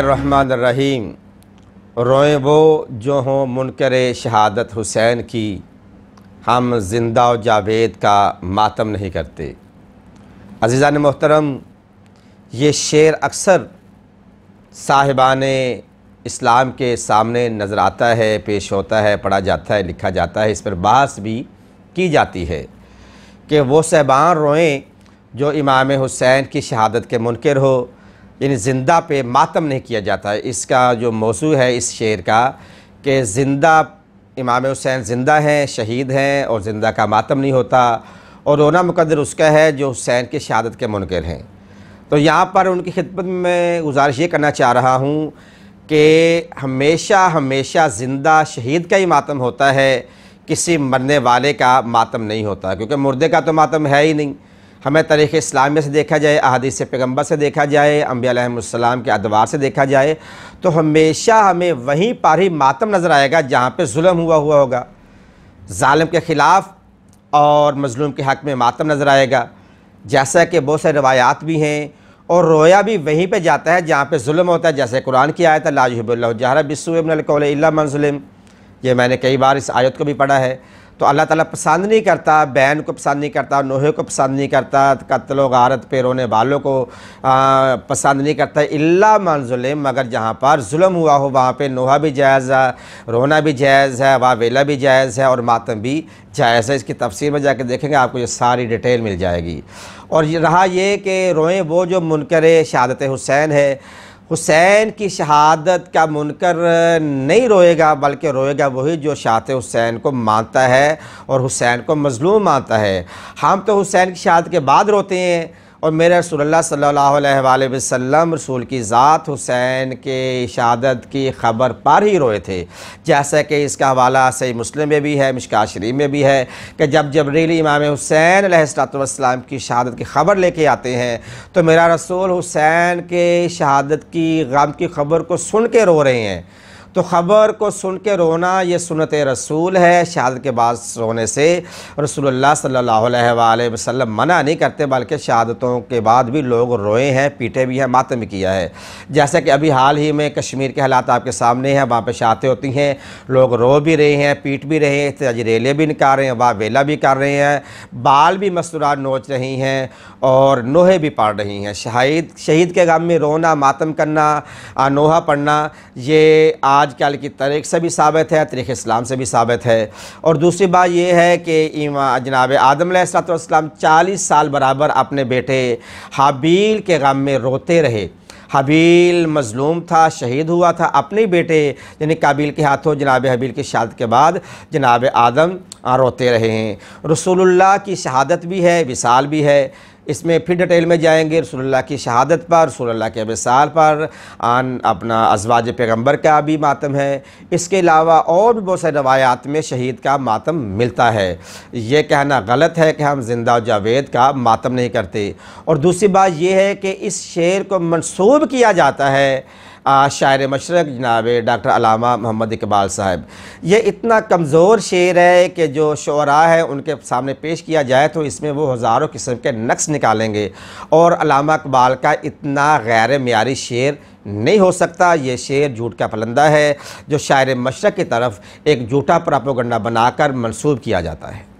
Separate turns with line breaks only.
الرحمن الرحیم روئیں وہ جو ہوں منکر شہادت حسین کی ہم زندہ و جاوید کا ماتم نہیں کرتے عزیزان محترم یہ شعر اکثر صاحبان اسلام کے سامنے نظر آتا ہے پیش ہوتا ہے پڑھا جاتا ہے لکھا جاتا ہے اس پر بحث بھی کی جاتی ہے کہ وہ صاحبان روئیں جو امام حسین کی شہادت کے منکر ہو یعنی زندہ پہ ماتم نہیں کیا جاتا ہے اس کا جو موضوع ہے اس شعر کا کہ زندہ امام حسین زندہ ہیں شہید ہیں اور زندہ کا ماتم نہیں ہوتا اور رونا مقدر اس کا ہے جو حسین کی شہادت کے منکر ہیں تو یہاں پر ان کی خدمت میں گزارش یہ کرنا چاہ رہا ہوں کہ ہمیشہ ہمیشہ زندہ شہید کا ہی ماتم ہوتا ہے کسی مرنے والے کا ماتم نہیں ہوتا کیونکہ مردے کا تو ماتم ہے ہی نہیں ہمیں تاریخ اسلامیہ سے دیکھا جائے احادیث پیغمبر سے دیکھا جائے انبیاء علیہ السلام کے ادوار سے دیکھا جائے تو ہمیشہ ہمیں وہیں ہی ماتم نظر آئے گا جہاں پہ ظلم ہوا ہوا ہوگا ظالم کے خلاف اور مظلوم کے حق میں ماتم نظر آئے گا جیسا کہ بہت سے روایات بھی ہیں اور رویا بھی وہیں پہ جاتا ہے جہاں پہ ظلم ہوتا ہے جیسے قرآن کی آیت اللہ جب اللہ جہر القول اللہ من ظلم یہ میں نے کئی بار اس آیت کو بھی پڑھا ہے تو اللہ تعالیٰ پسند نہیں کرتا بین کو پسند نہیں کرتا نوہے کو پسند نہیں کرتا قتل و غارت پہ رونے والوں کو پسند نہیں کرتا اللہ من ظلم مگر جہاں پر ظلم ہوا ہو وہاں پہ نوحا بھی جائز ہے رونا بھی جائز ہے وا بھی جائز ہے اور ماتم بھی جائز ہے اس کی تفسیر میں جا کے دیکھیں گے آپ کو یہ ساری ڈیٹیل مل جائے گی اور رہا یہ کہ روئیں وہ جو منکر شہادت حسین ہے حسین کی شہادت کا منکر نہیں روئے گا بلکہ روئے گا وہی جو شہاد حسین کو مانتا ہے اور حسین کو مظلوم مانتا ہے ہم تو حسین کی شہادت کے بعد روتے ہیں اور میرے رسول اللہ صلی اللہ علیہ وآلہ وسلم رسول کی ذات حسین کے شہادت کی خبر پر ہی روئے تھے جیسا کہ اس کا حوالہ صحیح مسلم میں بھی ہے مشکا شریف میں بھی ہے کہ جب جبریلی امام حسین علیہ السلام کی شہادت کی خبر لے کے آتے ہیں تو میرا رسول حسین کے شہادت کی غم کی خبر کو سن کے رو رہے ہیں تو خبر کو سن کے رونا یہ سنت رسول ہے شہادت کے بعد رونے سے رسول اللہ صلی اللہ علیہ وآلہ وسلم منع نہیں کرتے بلکہ شہادتوں کے بعد بھی لوگ روئے ہیں پیٹے بھی ہیں ماتم کیا ہے جیسا کہ ابھی حال ہی میں کشمیر کے حالات آپ کے سامنے ہیں وہاں پہ شہادتیں ہوتی ہیں لوگ رو بھی رہے ہیں پیٹ بھی رہے ہیں اجریلے ریلے بھی نکال رہے ہیں وہاں ویلا بھی کر رہے ہیں بال بھی مستورات نوچ رہی ہیں اور نوہے بھی پاڑ رہی ہیں شہید شہید کے غم میں رونا ماتم کرنا انوہا پڑھنا یہ آج آج کل کی طریق سے بھی ثابت ہے طریق اسلام سے بھی ثابت ہے اور دوسری بات یہ ہے کہ جناب آدم علیہ السلام چالیس سال برابر اپنے بیٹے حابیل کے غم میں روتے رہے حبیل مظلوم تھا شہید ہوا تھا اپنے بیٹے یعنی قابیل کے ہاتھوں جناب حبیل کی شہادت کے بعد جناب آدم روتے رہے ہیں رسول اللہ کی شہادت بھی ہے وصال بھی ہے اس میں پھر ڈیٹیل میں جائیں گے رسول اللہ کی شہادت پر رسول اللہ کے مثال پر آن اپنا ازواج پیغمبر کا بھی ماتم ہے اس کے علاوہ اور بھی بہت ساری روایات میں شہید کا ماتم ملتا ہے یہ کہنا غلط ہے کہ ہم زندہ جاوید کا ماتم نہیں کرتے اور دوسری بات یہ ہے کہ اس شعر کو منسوب کیا جاتا ہے شاعر مشرق جناب ڈاکٹر علامہ محمد اقبال صاحب یہ اتنا کمزور شعر ہے کہ جو شعراء ہے ان کے سامنے پیش کیا جائے تو اس میں وہ ہزاروں قسم کے نقص نکالیں گے اور علامہ اقبال کا اتنا غیر معیاری شعر نہیں ہو سکتا یہ شعر جھوٹ کا پلندہ ہے جو شاعر مشرق کی طرف ایک جھوٹا پراپوگنڈا بنا کر منسوب کیا جاتا ہے